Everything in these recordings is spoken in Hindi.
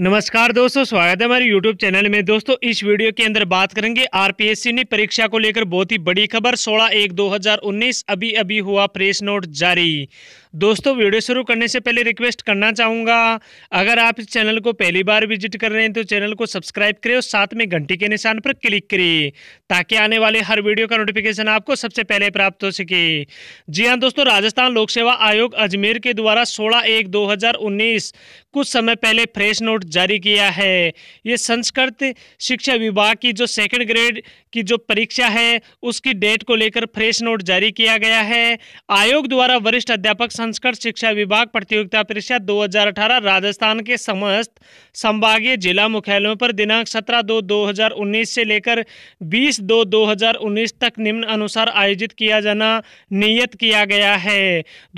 नमस्कार दोस्तों स्वागत है हमारे YouTube चैनल में दोस्तों इस वीडियो के अंदर बात करेंगे आरपीएससी ने परीक्षा को लेकर बहुत ही बड़ी खबर 16 एक 2019 अभी अभी हुआ प्रेस नोट जारी दोस्तों वीडियो शुरू करने से पहले रिक्वेस्ट करना चाहूँगा अगर आप इस चैनल को पहली बार विजिट कर रहे हैं तो चैनल को सब्सक्राइब करें और साथ में घंटी के निशान पर क्लिक करें ताकि आने वाले हर वीडियो का नोटिफिकेशन आपको सबसे पहले प्राप्त हो सके जी हाँ दोस्तों राजस्थान लोक सेवा आयोग अजमेर के द्वारा सोलह एक दो कुछ समय पहले फ्रेश नोट रिपोर्ट जारी किया है ये संस्कृत शिक्षा विभाग की जो सेकंड ग्रेड की जो परीक्षा है उसकी डेट को लेकर फ्रेश नोट जारी किया गया है आयोग द्वारा वरिष्ठ अध्यापक संस्कृत शिक्षा विभाग प्रतियोगिता परीक्षा 2018 राजस्थान के समस्त संभागीय जिला मुख्यालयों पर दिनांक 17 दो 2019 से लेकर 20 दो 2019 तक निम्न अनुसार आयोजित किया जाना नियत किया गया है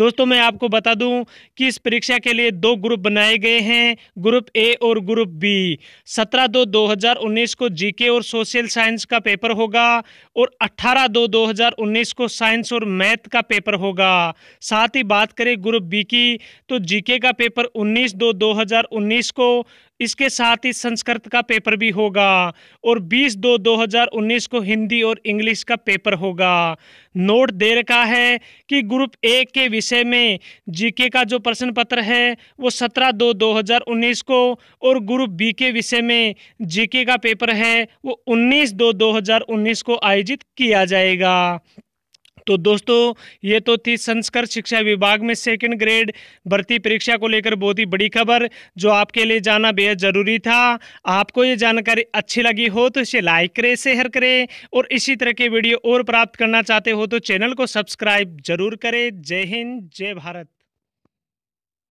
दोस्तों मैं आपको बता दूं कि इस परीक्षा के लिए दो ग्रुप बनाए गए हैं ग्रुप ए और ग्रुप बी सत्रह दो दो हज़ार उन्नीस को जीके और सोशल साइंस का पेपर होगा और 18 दो दो हज़ार उन्नीस को साइंस और मैथ का पेपर होगा साथ ही बात करें ग्रुप बी की तो जीके का पेपर उन्नीस दो दो हज़ार उन्नीस को इसके साथ ही संस्कृत का पेपर भी होगा और 20 दो 2019 को हिंदी और इंग्लिश का पेपर होगा नोट दे रखा है कि ग्रुप ए के विषय में जीके का जो प्रश्न पत्र है वो 17 दो 2019 को और ग्रुप बी के विषय में जीके का पेपर है वो 19 दो 2019 को आयोजित किया जाएगा तो दोस्तों ये तो थी संस्कृत शिक्षा विभाग में सेकेंड ग्रेड भर्ती परीक्षा को लेकर बहुत ही बड़ी खबर जो आपके लिए जाना बेहद ज़रूरी था आपको ये जानकारी अच्छी लगी हो तो इसे लाइक करें शेयर करें और इसी तरह के वीडियो और प्राप्त करना चाहते हो तो चैनल को सब्सक्राइब जरूर करें जय हिंद जय भारत